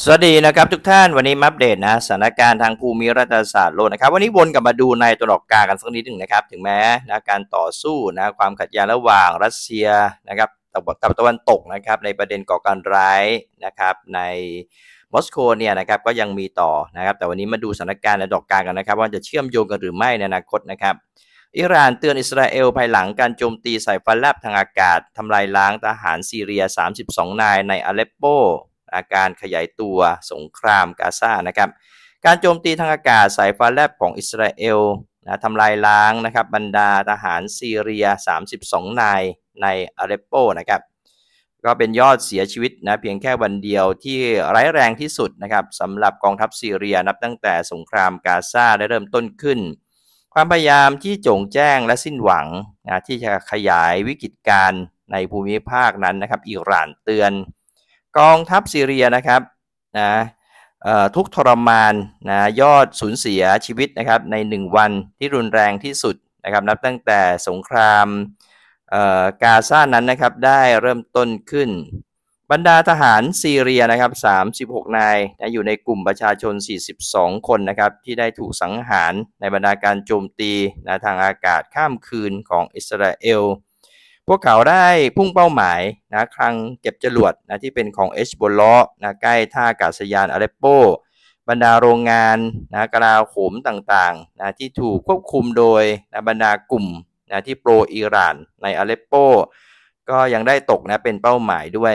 สวัสดีนะครับทุกท่านวันนี้มัปเดตนะสถานการณ์ทางภูมิรัฐศาสตร์โลกนะครับวันนี้วนกลับมาดูในตัวดอกกากันสักนิดหนึ่งนะครับถึงแม้นะการต่อสู้นะความขัดแย้งระหว่างรัสเซียนะครับตะวันตะวันตกนะครับในประเด็นก่อการร้ายนะครับในมอสโกเนี่ยนะครับก็ยังมีต่อนะครับแต่วันนี้มาดูสถานการณ์ในดอกกากันนะครับ ว่าจะเชื่อมโยงกันหรือไม่ในอนาคตนะครับอิหร่านเตือนอิสราเอลภายหลังการโจมตีใส่ฟัาแลบทางอากาศทำลายล้างทหารซีเรีย 32 นายในอเลปโปอาการขยายตัวสงครามกาซานะครับ การโจมตีทางอากาศสายฟ้าแลบของอิสราเอลนะทำลายล้าง นะครับ บรรดาทหารซีเรีย 32 นายในอาเลปโปนะครับ ก็เป็นยอดเสียชีวิตนะ เพียงแค่วันเดียวที่ร้ายแรงที่สุดนะครับสำหรับกองทัพซีเรีย นับตั้งแต่สงครามกาซาได้เริ่มต้นขึ้น ความพยายามที่โจงแจ้งและสิ้นหวังนะที่จะขยายวิกฤตการในภูมิภาคนั้นนะครับอิหร่านเตือนกองทัพซีเรียนะครับนะทุกทรมานนะยอดสูญเสียชีวิตนะครับใน 1 วันที่รุนแรงที่สุดนะครับนับตั้งแต่สงครามกาซานั้นนะครับได้เริ่มต้นขึ้น บรรดาทหารซีเรียนะครับ36 นายนะอยู่ในกลุ่มประชาชน 42 คนนะครับที่ได้ถูกสังหารในบรรดาการโจมตีนะทางอากาศข้ามคืนของอิสราเอลวกเขาได้พุ่งเป้าหมาย นะคลังเก็บจรวด นะที่เป็นของเอชบอล์นะใกล้ท่าอากาศยานอาเลปโป บรรดาโรงงาน นะกราโขมต่างๆ นะที่ถูกควบคุมโดย นะบรรดากลุ่ม นะที่โปรอิหร่านในอาเลปโปก็ยังได้ตกนะเป็นเป้าหมายด้วย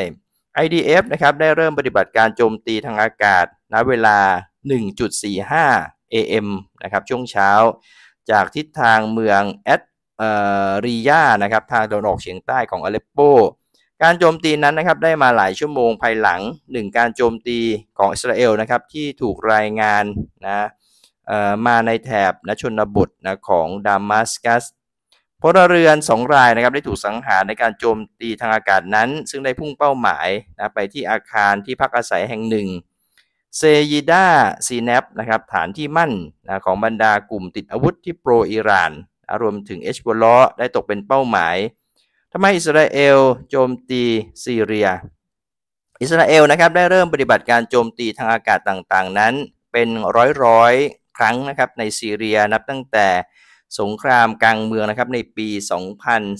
IDF นะครับ ได้เริ่มปฏิบัติการโจมตีทางอากาศณเวลา 1.45 AM นะครับ ช่วงเช้าจากทิศทางเมืองแอดรียา นะครับทางตะวันออกเฉียงใต้ของอเลปโป การโจมตีนั้นนะครับได้มาหลายชั่วโมงภายหลังหนึ่งการโจมตีของอิสราเอลนะครับที่ถูกรายงานนะมาในแถบนชนบทนะของดามัสกัสพลเรือนสองรายนะครับได้ถูกสังหารในการโจมตีทางอากาศนั้น ซึ่งได้พุ่งเป้าหมายนะไปที่อาคารที่พักอาศัยแห่งหนึ่งเซยิดาซีเนปนะครับฐานที่มั่นนะของบรรดากลุ่มติดอาวุธที่โปรอิหร่านรวมถึงเอชบอลล์ได้ตกเป็นเป้าหมายทำไมอิสราเอล โจมตีซีเรีย อิสราเอลนะครับได้เริ่มปฏิบัติการโจมตีทางอากาศต่างๆ นั้นเป็น ร้อย ๆ ครั้งนะครับในซีเรียนับตั้งแต่สงครามกลางเมืองนะครับในปี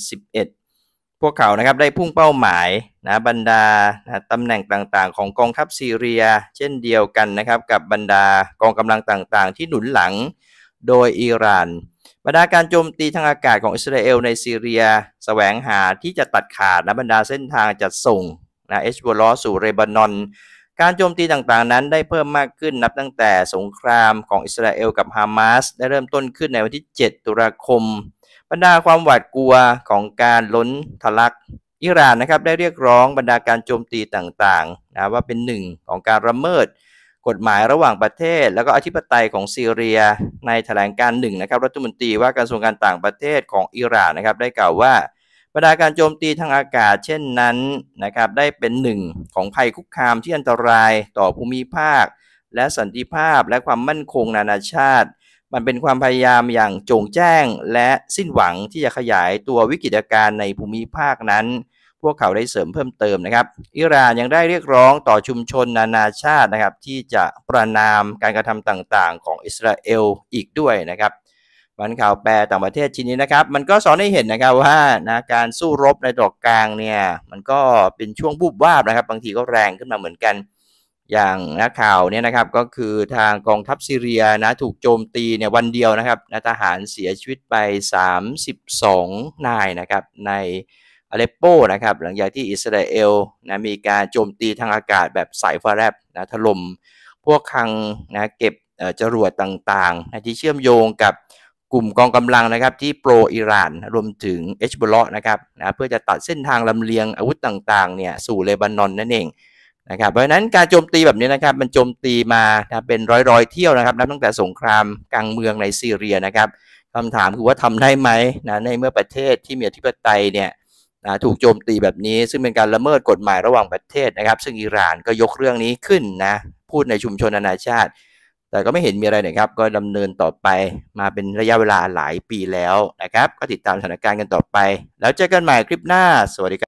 2011 พวกเขานะครับได้พุ่งเป้าหมายนะบรรดานะตำแหน่งต่างๆ ของกองทัพซีเรีย เช่นเดียวกันนะครับกับบรรดากองกำลังต่างๆ ที่หนุนหลังโดยอิหร่านบรรดาการโจมตีทางอากาศของอิสราเอลในซีเรียสแสวงหาที่จะตัดขาดนะบรรดาเส้นทางจัดส่งนะเอชบอลอสู่เรบานอนการโจมตีต่างๆนั้น ได้เพิ่มมากขึ้นนับตั้งแต่สงครามของอิสราเอลกับฮามาสได้เริ่มต้นขึ้นในวันที่ 7 ตุลาคม บรรดาความหวาดกลัวของการล้นทะลักอิหร่านนะครับได้เรียกร้องบรรดาการโจมตีต่างๆนะว่าเป็นหนึ่งของการละเมิดกฎหมายระหว่างประเทศ แล้วก็อธิปไตยของซีเรียในแถลงการหนึ่งนะครับรัฐมนตรีว่าการกระทรวงการต่างประเทศของอิหร่านนะครับ ได้กล่าวว่าบรรดาการโจมตีทางอากาศ เช่นนั้นนะครับ ได้เป็นหนึ่งของภัยคุกคามที่อันตรายต่อภูมิภาค และสันติภาพและความมั่นคงนานาชาติ มันเป็นความพยายามอย่างโจงแจ้ง และสิ้นหวังที่จะขยายตัววิกฤตการณ์ในภูมิภาคนั้นพวกเขาได้เสริมเพิ่มเติมนะครับ อิหร่านยังได้เรียกร้องต่อชุมชนนานาชาตินะครับ ที่จะประนามการกระทำต่าง ๆ ของอิสราเอลอีกด้วยนะครับ วันข่าวแปลต่างประเทศชิ้นนี้นะครับ มันก็สอนให้เห็นนะครับว่านะการสู้รบในดอกกลางเนี่ย มันก็เป็นช่วงบุบวาบนะครับ บางทีก็แรงขึ้นมาเหมือนกัน อย่างนักข่าวเนี่ยนะครับก็คือทางกองทัพซีเรียนะถูกโจมตีเนี่ยวันเดียวนะครับนะทหารเสียชีวิตไป 32 นายนะครับในอเลปโปนะครับหลังจากที่อิสราเอลนะมีการโจมตีทางอากาศแบบสายฟ้าแลบนะถล่มพวกคังนะเก็บจรวดต่างๆนะที่เชื่อมโยงกับกลุ่มกองกำลังนะครับที่โปรอิหร่าน รวมถึงเอชบลอนะครับนะเพื่อจะตัดเส้นทางลำเลียงอาวุธต่างๆเนี่ยสู่เลบานอนนั่นเองนะครับเพราะฉะนั้นการโจมตีแบบนี้นะครับมันโจมตีมานะเป็นร้อย ๆ เที่ยวนะครับนับ ตั้งแต่สงครามกลางเมืองในซีเรียนะครับคำถามคือว่าทำได้ไหมนะในเมื่อประเทศที่มีอธิปไตยเนี่ยนะถูกโจมตีแบบนี้ซึ่งเป็นการละเมิดกฎหมายระหว่างประเทศนะครับ ซึ่งอิหร่านก็ยกเรื่องนี้ขึ้นนะ พูดในชุมชนนานาชาติ แต่ก็ไม่เห็นมีอะไรนะครับ ก็ดำเนินต่อไป มาเป็นระยะเวลาหลายปีแล้วนะครับ ก็ติดตามสถานการณ์กันต่อไป แล้วเจอกันใหม่คลิปหน้าสวัสดีครับ